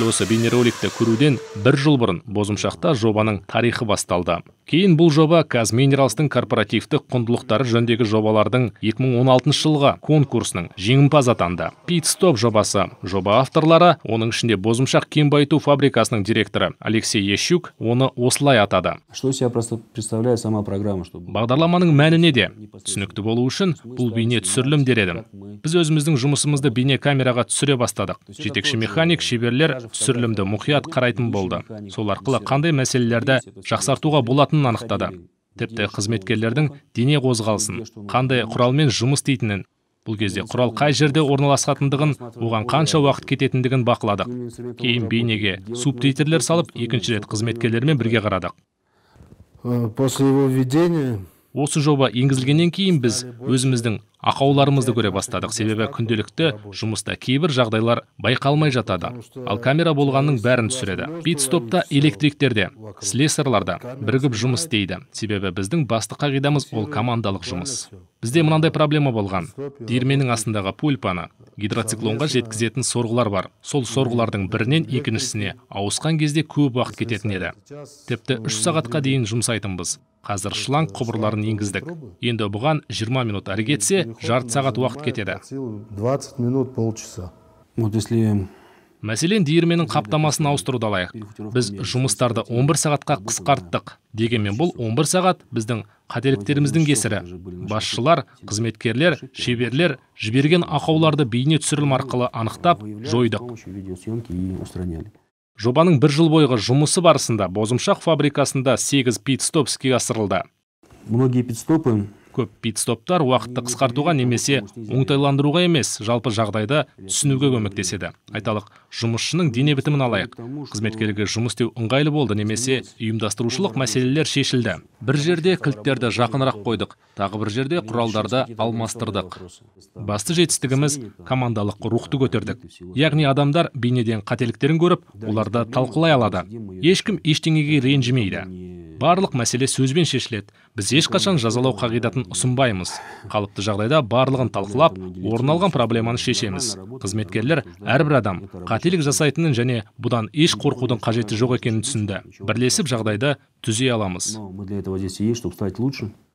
дәл осы бейнероликті көруден бір жыл бұрын бозымшақта жобаның тарихы басталды кейін бұл жоба қазминералстың корпоративтік құндылықтары жөндегі жобалардың 2016 жылғы конкурсының жеңімпазы атанды пит стоп жобасы жоба авторлары оның ішінде бозымшақ кен байыту фабрикасының директоры алексей ящук оны осылай атады что себя просто представляет сама программа чтобы бағдарламаның мәні неде түсінікті болу үшін бұл бейне түсірілім дер едім біз өзіміздің жұмысымызды бейне камераға түсіре бастадық жетекші механик шеберлер түсірілімді мұқият қарайтын болды сол арқылы қандай мәселелерді жақсартуға болатынын анықтады тіпті қызметкерлердің дене қозғалысын қандай құралмен жұмыс істейтінін бұл кезде құрал қай жерде орналасатындығын оған қанша уақыт кететіндігін бақыладық кейін бейнеге субтитрлер салып екінші рет қызметкерлермен бірге қарадық э, после его введения осы жоба енгізілгеннен кейін біз өзіміздің ақауларымызды көре бастадық себебі күнделікті жұмыста кейбір жағдайлар байқалмай жатады ал камера болғанның бәрін түсіреді пит стопта электриктерде слесарларда бірігіп жұмыс істейді себебі біздің басты қағидамыз ол командалық жұмыс бізде мынандай проблема болған диірменнің астындағы пульпаны гидроциклонға жеткізетін сорғылар бар сол сорғылардың бірінен екіншісіне ауысқан кезде көп уақыт кететін еді тіпті үш сағатқа дейін жұмсайтынбыз қазір шланг құбырларын енгіздік енді бұған 20 минут әрі кетсе жарты сағат уақыт кетеді минут полчаса вот если мәселен диірменнің қаптамасын ауыстыруды алайық біз жұмыстарды 11 сағатқа қысқарттық дегенмен бұл 11 сағат біздің қателіктеріміздің кесірі басшылар қызметкерлер шеберлер жіберген ақауларды бейне түсірілім арқылы анықтап жойдық жобаның бір жыл бойғы жұмысы барысында бозымшақ фабрикасында 8 пит стоп іске асырылды многие пит көп питстоптар уақытты қысқартуға немесе оңтайландыруға емес жалпы жағдайды түсінуге көмектеседі айталық жұмысшының дене бітімін алайық қызметкерге жұмыс істеу ыңғайлы болды немесе ұйымдастырушылық мәселелер шешілді бір жерде кілттерді жақынырақ қойдық тағы бір жерде құралдарды алмастырдық басты жетістігіміз командалық рухты көтердік яғни адамдар бейнеден қателіктерін көріп оларды талқылай алады ешкім ештеңеге ренжімейді барлық мәселе сөзбен шешіледі біз ешқашан жазалау қағидатын ұсынбаймыз қалыпты жағдайда барлығын талқылап орын алған проблеманы шешеміз қызметкерлер әрбір адам қателік жасайтынын және бұдан еш қорқудың қажеті жоқ екенін түсінді бірлесіп жағдайды түзей аламыз мы